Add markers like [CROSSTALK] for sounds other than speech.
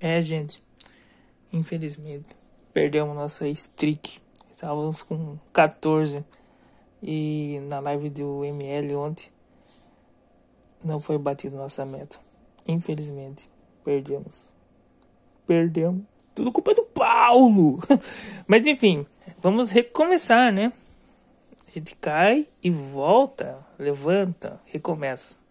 É, gente. Infelizmente, perdemos nossa streak. Estávamos com 14. E na live do ML ontem, não foi batido nossa meta. Infelizmente, perdemos. Perdemos. Tudo culpa do Paulo! [LAUGHS] Mas enfim, vamos recomeçar, né? A gente cai e volta, levanta, recomeça.